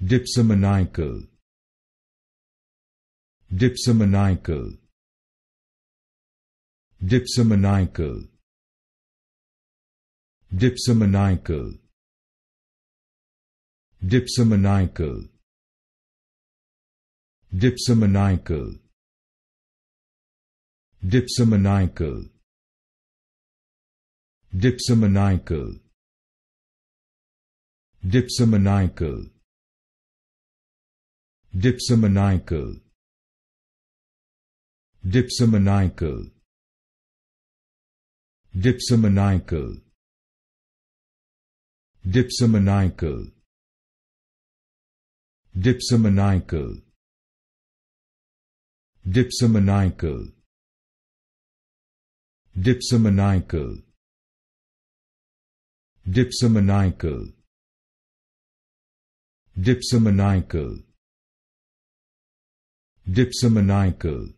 dipsomaniacal dipsomaniacal dipsomaniacal dipsomaniacal dipsomaniacal dipsomaniacal dipsomaniacal dipsomaniacal dipsomaniacal dipsomaniacal dipsomaniacal dipsomaniacal dipsomaniacal dipsomaniacal dipsomaniacal dipsomaniacal dipsomaniacal dipsomaniacal dipsomaniacal